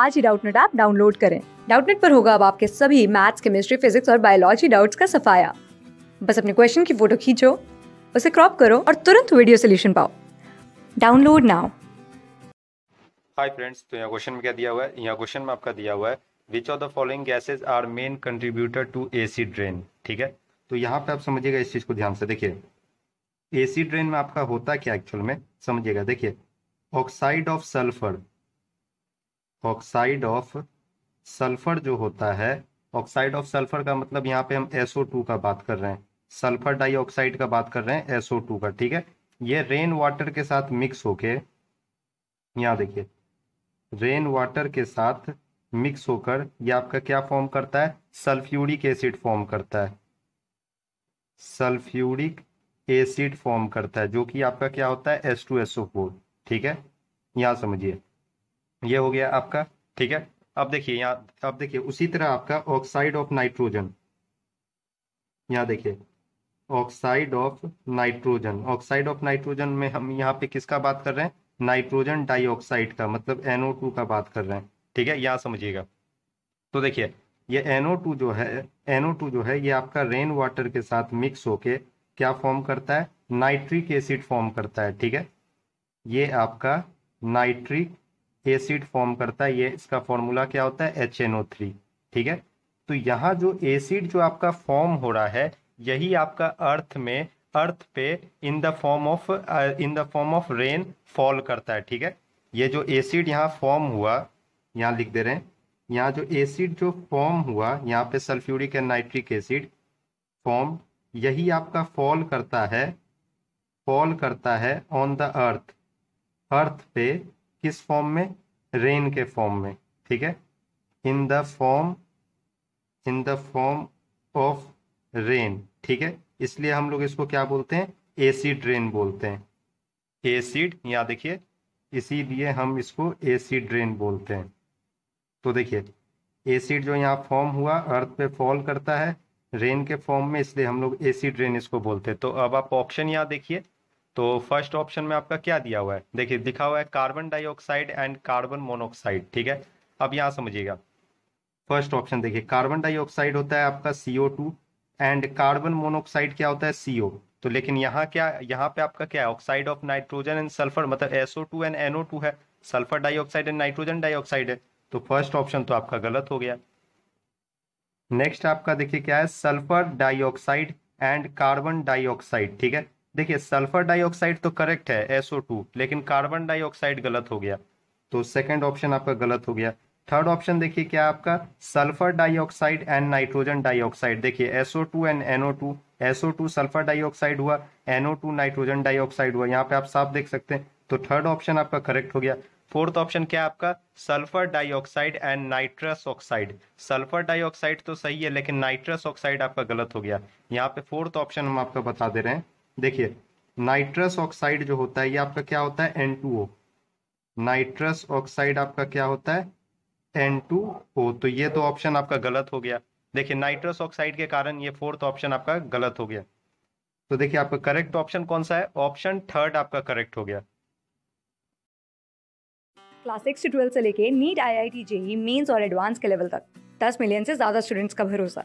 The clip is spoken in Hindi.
आज ही डाउटनेट ऐप डाउनलोड करें डाउटनेट पर होगा अब आपके सभी मैथ्स केमिस्ट्री फिजिक्स और बायोलॉजी डाउट्स का सफाया बस अपने क्वेश्चन की फोटो खींचो उसे क्रॉप करो और तुरंत वीडियो सोल्यूशन पाओ डाउनलोड नाउ हाय फ्रेंड्स तो यहाँ क्वेश्चन में क्या दिया हुआ है यहाँ क्वेश्चन में आपका दिया हुआ है which of the following gases are main contributor to acid rain ठीक है तो यहाँ पे आप समझिएगा इस चीज को ध्यान से देखिए एसी ड्रेन में आपका होता क्या एक्चुअल में समझिएगा देखिए oxide of sulphur oxide of sulphur जो होता है ऑक्साइड ऑफ सल्फर का मतलब यहाँ पे हम SO2 का बात कर रहे हैं सल्फर डाइऑक्साइड का बात कर रहे हैं SO2 का ठीक है ये रेन वाटर के साथ मिक्स होके यहाँ देखिए रेन वाटर के साथ मिक्स होकर ये आपका क्या फॉर्म करता है सल्फ्यूरिक एसिड फॉर्म करता है सल्फ्यूरिक एसिड फॉर्म करता है जो कि आपका क्या होता है एस टू एसओ फोर ठीक है यहां समझिए ये हो गया आपका ठीक है अब देखिए यहाँ अब देखिए उसी तरह आपका ऑक्साइड ऑफ नाइट्रोजन यहाँ देखिए oxide of nitrogen oxide of nitrogen में हम यहाँ पे किसका बात कर रहे हैं नाइट्रोजन डाइऑक्साइड का मतलब टू का बात कर रहे हैं ठीक है यहाँ समझिएगा तो देखिए ये टू जो है एनओ टू जो है ये आपका रेन वाटर के साथ मिक्स होके क्या फॉर्म करता है नाइट्रिक एसिड फॉर्म करता है ठीक है ये आपका नाइट्रिक एसिड फॉर्म करता है ये इसका फॉर्मूला क्या होता है एच एन ओ थ्री ठीक है तो यहाँ जो एसिड जो आपका फॉर्म हो रहा है यही आपका अर्थ में अर्थ पे in the form of in the form of rainfall करता है ठीक है ये जो एसिड यहाँ फॉर्म हुआ यहाँ लिख दे रहे हैं यहाँ जो एसिड जो फॉर्म हुआ यहाँ पे sulphuric and nitric acid form यही आपका फॉल करता है फॉल करता है ऑन द अर्थ अर्थ पे किस फॉर्म में रेन के फॉर्म में ठीक है in the form in the form of rain ठीक है इसलिए हम लोग इसको क्या बोलते हैं एसिड रेन बोलते हैं एसिड या देखिए इसीलिए हम इसको एसिड रेन बोलते हैं तो देखिए एसिड जो यहाँ फॉर्म हुआ अर्थ पे फॉल करता है रेन के फॉर्म में इसलिए हम लोग एसिड रेन इसको बोलते हैं तो अब आप ऑप्शन यहाँ देखिए तो फर्स्ट ऑप्शन में आपका क्या दिया हुआ है देखिए दिखा हुआ है carbon dioxide and carbon monoxide ठीक है अब यहां समझिएगा फर्स्ट ऑप्शन देखिए कार्बन डाइऑक्साइड होता है आपका CO two and carbon monoxide क्या होता है सीओ तो लेकिन यहाँ क्या यहाँ पे आपका क्या है oxide of nitrogen and sulphur मतलब SO two and NO two है sulphur dioxide and nitrogen dioxide है तो फर्स्ट ऑप्शन तो आपका गलत हो गया नेक्स्ट आपका देखिए क्या है sulphur dioxide and carbon dioxide ठीक है देखिए सल्फर डाइऑक्साइड तो करेक्ट है SO2 लेकिन कार्बन डाइऑक्साइड गलत हो गया तो सेकंड ऑप्शन आपका गलत हो गया थर्ड ऑप्शन देखिए क्या आपका sulphur dioxide and nitrogen dioxide देखिए SO2 and NO2 SO2 sulphur dioxide हुआ NO2 नाइट्रोजन डाइऑक्साइड हुआ यहाँ पे आप साफ देख सकते हैं तो थर्ड ऑप्शन आपका करेक्ट हो गया फोर्थ ऑप्शन क्या आपका sulphur dioxide and nitrous oxide sulphur dioxide तो सही है लेकिन नाइट्रस ऑक्साइड आपका गलत हो गया यहाँ पे फोर्थ ऑप्शन हम आपको बता दे रहे हैं देखिए नाइट्रस ऑक्साइड जो होता है ये आपका क्या होता है N two O nitrous oxide आपका क्या होता है एन टू ओ तो ये तो ऑप्शन आपका गलत हो गया देखिए नाइट्रस ऑक्साइड के कारण ये फोर्थ ऑप्शन आपका गलत हो गया तो देखिए आपका करेक्ट ऑप्शन कौन सा है ऑप्शन थर्ड आपका करेक्ट हो गया क्लास सिक्स से ट्वेल्थ से लेके NEET I I T JEE Mains और एडवांस के लेवल तक दस मिलियन से ज्यादा स्टूडेंट्स का भरोसा